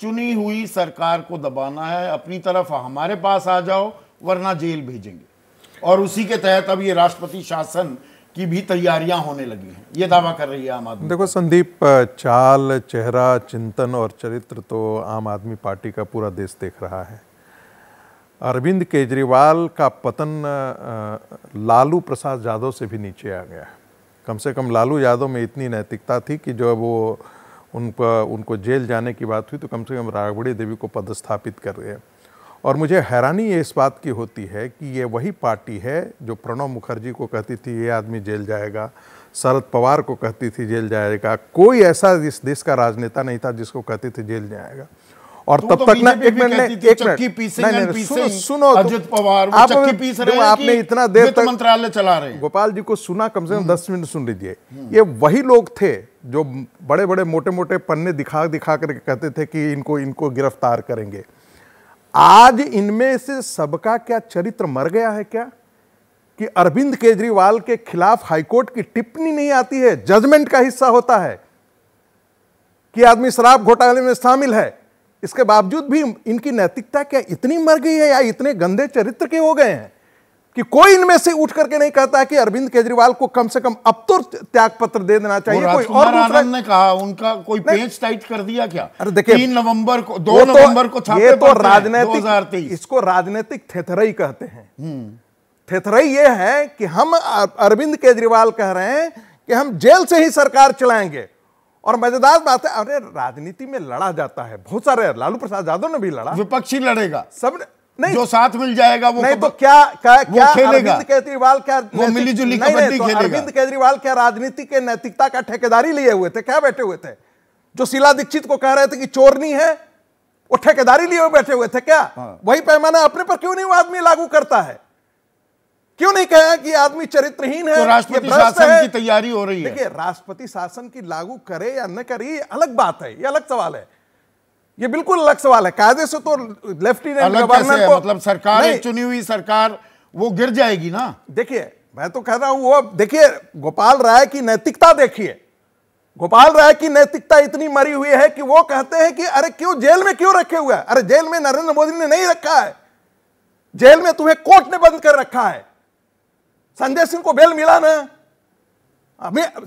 चुनी हुई सरकार को दबाना है अपनी तरफ हमारे पास आ जाओ वरना जेल भेजेंगे और उसी के तहत अब ये राष्ट्रपति शासन की भी तैयारियां होने लगी हैं ये दावा कर रही है आम आदमी देखो संदीप चाल चेहरा चिंतन और चरित्र तो आम आदमी पार्टी का पूरा देश देख रहा है अरविंद केजरीवाल का पतन लालू प्रसाद यादव से भी नीचे आ गया कम से कम लालू यादव में इतनी नैतिकता थी कि जो वो उन पर उनको जेल जाने की बात हुई तो कम से कम रागवड़ी देवी को पदस्थापित कर रहे हैं और मुझे हैरानी ये इस बात की होती है कि ये वही पार्टी है जो प्रणब मुखर्जी को कहती थी ये आदमी जेल जाएगा शरद पवार को कहती थी जेल जाएगा कोई ऐसा इस देश का राजनेता नहीं था जिसको कहती थी जेल जाएगा और तो तब तो तक ना एक मिनट एक मिनट सुनो तो अजित पवार आप पीस रहे आपने इतना देर तक मंत्रालय चला रहे हैं गोपाल जी को सुना कम से कम हम्म। दस मिनट सुन लीजिए हम्म। ये वही लोग थे जो बड़े बड़े मोटे मोटे पन्ने दिखा दिखा करके कहते थे कि इनको इनको गिरफ्तार करेंगे आज इनमें से सबका क्या चरित्र मर गया है क्या कि अरविंद केजरीवाल के खिलाफ हाईकोर्ट की टिप्पणी नहीं आती है जजमेंट का हिस्सा होता है कि आदमी शराब घोटाले में शामिल है इसके बावजूद भी इनकी नैतिकता क्या इतनी मर गई है या इतने गंदे चरित्र के हो गए हैं कि कोई इनमें से उठ करके नहीं कहता कि अरविंद केजरीवाल को कम से कम अब तो त्याग पत्र दे देना चाहिए कोई और दूसरा ने कहा उनका कोई पेज टाइट कर दिया क्या अरे देखिए तीन नवंबर को दो तो- नवंबर को ये तो राजनीतिक इसको राजनीतिक थेथरई कहते हैं हम्म। थेथरई ये है कि हम अरविंद केजरीवाल कह रहे हैं कि हम जेल से ही सरकार चलाएंगे और मजेदार बात है अरे राजनीति में लड़ा जाता है बहुत सारे लालू प्रसाद यादव ने भी लड़ा विपक्षी लड़ेगा सब नहीं जो साथ मिल जाएगा वो नहीं तो, तो क्या क्या क्या अरविंद केजरीवाल क्या वो मिली जुली नहीं, तो अरविंद केजरीवाल क्या राजनीति के नैतिकता का ठेकेदारी लिए हुए थे क्या बैठे हुए थे जो शिला दीक्षित को कह रहे थे कि चोरनी है वो ठेकेदारी लिए हुए बैठे हुए थे क्या हाँ। वही पैमाना अपने पर क्यों नहीं वो आदमी लागू करता है क्यों नहीं कहा कि आदमी चरित्रहीन है तो राष्ट्रपति शासन की तैयारी हो रही है देखिए राष्ट्रपति शासन की लागू करे या न करे ये अलग बात है ये अलग सवाल है ये बिल्कुल अलग सवाल है कायदे से तो लेफ्टिनेंट गवर्नर को मतलब सरकार चुनी हुई सरकार वो गिर जाएगी ना देखिए मैं तो कह रहा हूं वो देखिए गोपाल राय की नैतिकता देखिए गोपाल राय की नैतिकता इतनी मरी हुई है कि वो कहते हैं कि अरे क्यों जेल में क्यों रखे हुए अरे जेल में नरेंद्र मोदी ने नहीं रखा है जेल में तुम्हें कोर्ट ने बंद कर रखा है संजय सिंह को बेल मिला ना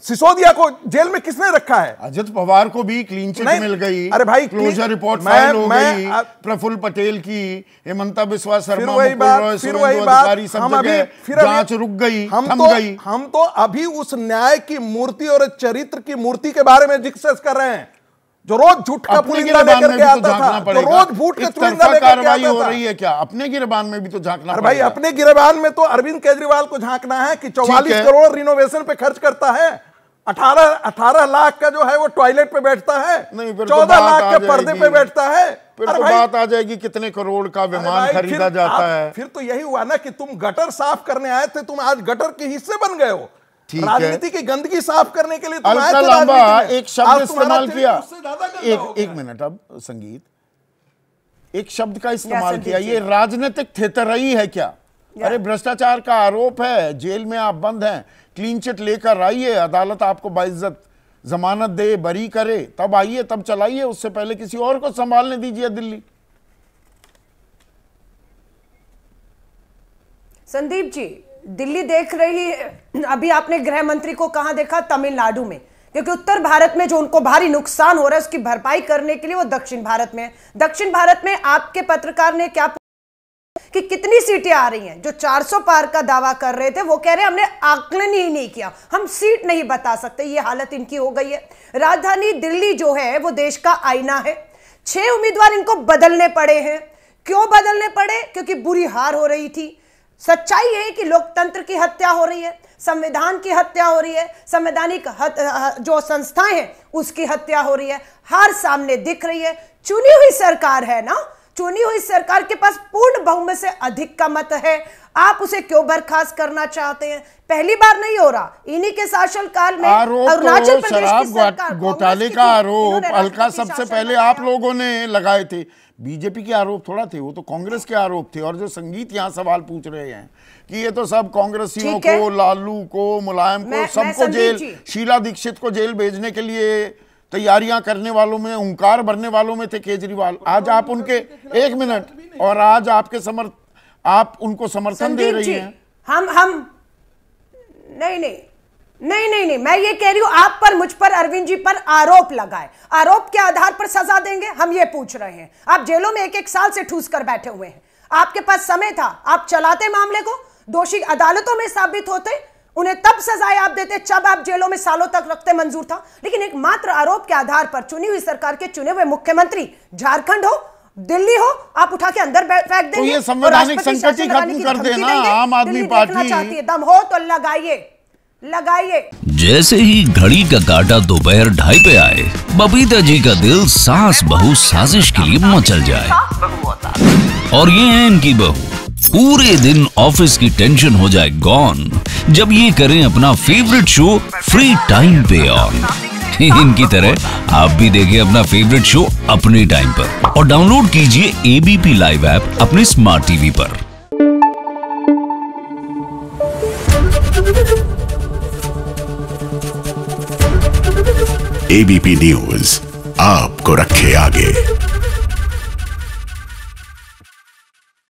सिसोदिया को जेल में किसने रखा है अजित पवार को भी क्लीन चिट मिल गई अरे भाई क्लोजर रिपोर्ट फाइल हो मैं, गई प्रफुल्ल पटेल की हेमंता बिस्वा शर्मा फिर जांच रुक गई हम तो हम तो अभी उस न्याय की मूर्ति और चरित्र की मूर्ति के बारे में डिस्कस कर रहे हैं जो रोज झूठ का चुनिंदा लेकर के तो आता था जो रोज झूठ के तुरंत लेकर के आता हो रही है क्या अपने गिरबान में भी तो झांकना भाई अपने गिरबान में तो अरविंद केजरीवाल को झांकना है कि 44 करोड़ रिनोवेशन पे खर्च करता है 18 18 लाख का जो है वो टॉयलेट पे बैठता है तो चौदह लाख के पर्दे पे बैठता है फिर तो बात आ जाएगी कितने करोड़ का विमान खरीदा जाता है फिर तो यही हुआ ना कि तुम गटर साफ करने आए थे तुम आज गटर के हिस्से बन गए हो राजनीति की गंदगी साफ करने के लिए अलका एक शब्द इस्तेमाल किया एक एक मिनट अब संगीत एक शब्द का इस्तेमाल किया ये राजनीतिक थेतरई है क्या अरे भ्रष्टाचार का आरोप है जेल में आप बंद हैं क्लीन चिट लेकर आइए अदालत आपको बाइज्जत जमानत दे बरी करे तब आइए तब चलाइए उससे पहले किसी और को संभालने दीजिए दिल्ली संदीप जी दिल्ली देख रही है अभी आपने गृह मंत्री को कहा देखा तमिलनाडु में क्योंकि उत्तर भारत में जो उनको भारी नुकसान हो रहा है उसकी भरपाई करने के लिए वो दक्षिण भारत में है दक्षिण भारत में आपके पत्रकार ने क्या कि कितनी सीटें आ रही हैं जो 400 पार का दावा कर रहे थे वो कह रहे हैं हमने आकलन ही नहीं किया हम सीट नहीं बता सकते ये हालत इनकी हो गई है राजधानी दिल्ली जो है वो देश का आईना है छह उम्मीदवार इनको बदलने पड़े हैं क्यों बदलने पड़े क्योंकि बुरी हार हो रही थी सच्चाई है कि लोकतंत्र की हत्या हो रही है संविधान की हत्या हो रही है संवैधानिक जो संस्थाएं हैं उसकी हत्या हो रही है हर सामने दिख रही है चुनी हुई सरकार है ना चुनी हुई सरकार के पास पूर्ण बहुमत से अधिक का मत है आप उसे क्यों बर्खास्त करना चाहते हैं पहली बार नहीं हो रहा इन्हीं के शासन काल में तो अरुणाचल प्रदेश घोटाले का आरोप हल्का सबसे पहले आप लोगों ने लगाए थे बीजेपी के आरोप थोड़ा थे वो तो कांग्रेस के आरोप थे और जो संगीत यहाँ सवाल पूछ रहे हैं कि ये तो सब कांग्रेसियों को लालू को मुलायम को सबको जेल शीला दीक्षित को जेल भेजने के लिए तैयारियां करने वालों में हंकार भरने वालों में थे केजरीवाल आज आप उनके एक मिनट और आज आपके समर्थ आप उनको समर्थन दे रही हैं हम हम नहीं नहीं नहीं नहीं नहीं मैं ये कह रही हूं आप पर मुझ पर अरविंद जी पर आरोप लगाए आरोप के आधार पर सजा देंगे हम ये पूछ रहे हैं आप जेलों में एक एक साल से ठूस कर बैठे हुए हैं आपके पास समय था आप चलाते मामले को दोषी अदालतों में साबित होते उन्हें तब सजाएं आप देते जब आप जेलों में सालों तक रखते मंजूर था लेकिन एक मात्र आरोप के आधार पर चुनी हुई सरकार के चुने हुए मुख्यमंत्री झारखंड हो दिल्ली हो आप उठा के अंदर फेंक देंगे तो ये संवैधानिक संकट ही खत्म कर देना आम आदमी पार्टी चाहती है दम हो तो लगाइए लगाइए जैसे ही घड़ी का काटा दोपहर ढाई पे आए बबीता जी का दिल सास बहु साजिश के लिए मचल जाए और ये है इनकी बहू पूरे दिन ऑफिस की टेंशन हो जाए गॉन जब ये करें अपना फेवरेट शो फ्री टाइम पे ऑन इनकी तरह आप भी देखें अपना फेवरेट शो अपने टाइम पर और डाउनलोड कीजिए एबीपी लाइव ऐप अपने स्मार्ट टीवी पर एबीपी न्यूज आपको रखे आगे